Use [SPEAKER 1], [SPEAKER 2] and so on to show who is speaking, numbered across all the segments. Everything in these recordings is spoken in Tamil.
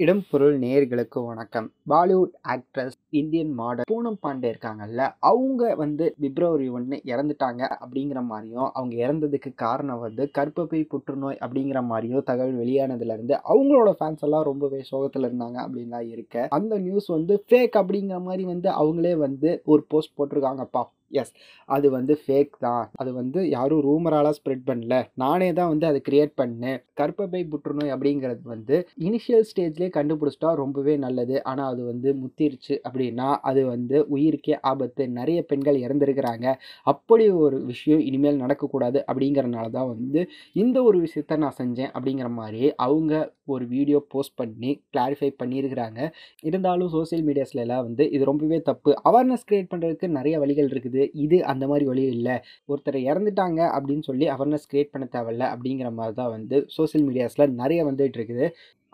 [SPEAKER 1] இடம் பொருள் நேர்களுக்கு வணக்கம் Bollywood actress Indian model Poonam Pandey இருக்காங்கல்ல அவங்க வந்து பிப்ரவரி ஒன்று இறந்துட்டாங்க அப்படிங்கிற மாதிரியும் அவங்க இறந்ததுக்கு காரணம் வந்து கற்பப்பை புற்றுநோய் அப்படிங்கிற மாதிரியும் தகவல் வெளியானதுலேருந்து அவங்களோட ஃபேன்ஸ் எல்லாம் ரொம்பவே சோகத்தில் இருந்தாங்க அப்படின்லாம் இருக்க அந்த நியூஸ் வந்து ஃபேக் அப்படிங்கிற மாதிரி வந்து அவங்களே வந்து ஒரு போஸ்ட் போட்டிருக்காங்கப்பா எஸ் அது வந்து ஃபேக் தான் அது வந்து யாரும் ரூமரால ஸ்ப்ரெட் பண்ணல நானே தான் வந்து அதை கிரியேட் பண்ணேன் கற்பப்பை புற்றுநோய் அப்படிங்கிறது வந்து இனிஷியல் ஸ்டேஜ்லேயே கண்டுபிடிச்சிட்டா ரொம்பவே நல்லது ஆனால் அது வந்து முத்திருச்சு அப்படின்னா அது வந்து உயிருக்கே ஆபத்து நிறைய பெண்கள் இறந்துருக்கிறாங்க அப்படி ஒரு விஷயம் இனிமேல் நடக்கக்கூடாது அப்படிங்கிறனால தான் வந்து இந்த ஒரு விஷயத்த நான் செஞ்சேன் அப்படிங்கிற மாதிரி அவங்க ஒரு வீடியோ போஸ்ட் பண்ணி கிளாரிஃபை பண்ணியிருக்கிறாங்க இருந்தாலும் சோசியல் மீடியாஸ்லாம் வந்து இது ரொம்பவே தப்பு அவேர்னஸ் க்ரியேட் பண்ணுறதுக்கு நிறைய வழிகள் இருக்குது இது அந்த மாதிரி வழி இல்லை ஒருத்தர் இறந்துட்டாங்க அப்படின்னு சொல்லி அவேர்னஸ் க்ரியேட் பண்ண தேவையில்ல அப்படிங்கிற மாதிரி தான் வந்து சோசியல் மீடியாஸில் நிறைய வந்துட்டு இருக்குது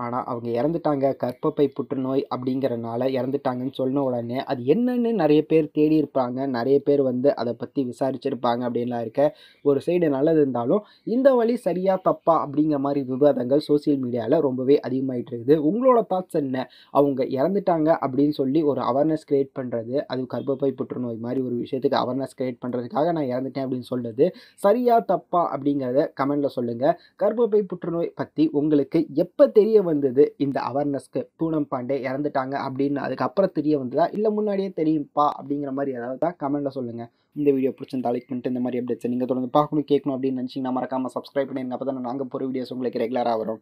[SPEAKER 1] ஆனால் அவங்க இறந்துட்டாங்க கற்பப்பை புற்றுநோய் அப்படிங்கிறனால இறந்துட்டாங்கன்னு சொன்ன உடனே அது என்னன்னு நிறைய பேர் தேடி இருப்பாங்க நிறைய பேர் வந்து அதை பற்றி விசாரிச்சிருப்பாங்க அப்படின்லாம் இருக்க ஒரு சைடு நல்லது இருந்தாலும் இந்த வழி சரியாக தப்பா அப்படிங்கிற மாதிரி விவாதங்கள் சோசியல் மீடியாவில் ரொம்பவே அதிகமாகிட்டு இருக்குது உங்களோட தாட்ஸ் என்ன அவங்க இறந்துட்டாங்க அப்படின்னு சொல்லி ஒரு அவேர்னஸ் க்ரியேட் பண்ணுறது அது கற்பப்பை புற்றுநோய் மாதிரி ஒரு விஷயத்துக்கு அவேர்னஸ் க்ரியேட் பண்ணுறதுக்காக நான் இறந்துட்டேன் அப்படின்னு சொல்கிறது சரியாக தப்பா அப்படிங்கிறத கமெண்டில் சொல்லுங்கள் கர்ப்பப்பை புற்றுநோய் பற்றி உங்களுக்கு எப்போ தெரிய வந்தது இந்த அவேர்னஸ்க்கு பூனம் பாண்டே இறந்துட்டாங்க அப்படின்னு அதுக்கப்புறம் தெரிய வந்ததா இல்லை முன்னாடியே தெரியும்ப்பா அப்படிங்கிற மாதிரி ஏதாவது தான் கமெண்ட்டில் சொல்லுங்கள் இந்த வீடியோ பிடிச்சிருந்தா லைக் பண்ணிட்டு இந்த மாதிரி அப்டேட்ஸ் நீங்கள் தொடர்ந்து பார்க்கணும் கேட்கணும் அப்படின்னு நினச்சிங்கன்னா மறக்காமல் சப்ஸ்கிரைப் பண்ணிடுங்க அப்போ தான் நாங்கள் போகிற வீடியோஸ் உங்களுக்கு ரெகுலராக வரும்